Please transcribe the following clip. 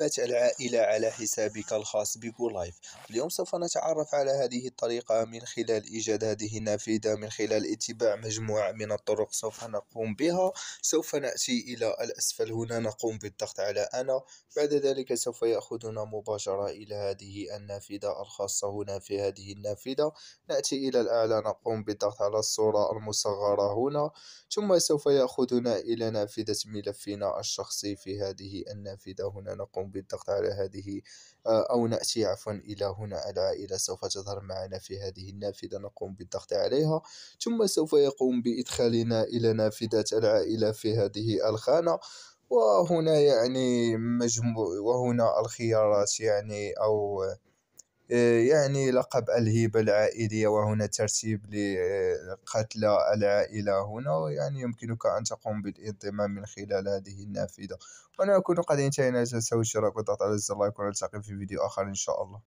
بات العائلة على حسابك الخاص بجو لايف اليوم سوف نتعرف على هذه الطريقة من خلال إيجاد هذه النافذة من خلال اتباع مجموعة من الطرق سوف نقوم بها سوف نأتي إلى الأسفل هنا نقوم بالضغط على أنا بعد ذلك سوف يأخذنا مباشرة إلى هذه النافذة الخاصة هنا في هذه النافذة نأتي إلى الأعلى نقوم بالضغط على الصورة المصغرة هنا ثم سوف يأخذنا إلى نافذة ملفنا الشخصي في هذه النافذة هنا نقوم نقوم بالضغط على هذه آه، أو نأتي عفوا إلى هنا العائلة سوف تظهر معنا في هذه النافذة نقوم بالضغط عليها ثم سوف يقوم بإدخالنا إلى نافذة العائلة في هذه الخانة وهنا يعني مجموع وهنا الخيارات يعني أو آه، يعني لقب الهيبة العائلية وهنا ترتيب لقتلى العائلة هنا يعني يمكنك أن تقوم بالانضمام من خلال هذه النافذة وأنا أكون قد انتهينا لا تنسوا الاشتراك والضغط على زر لايك ونلتقي في فيديو آخر إن شاء الله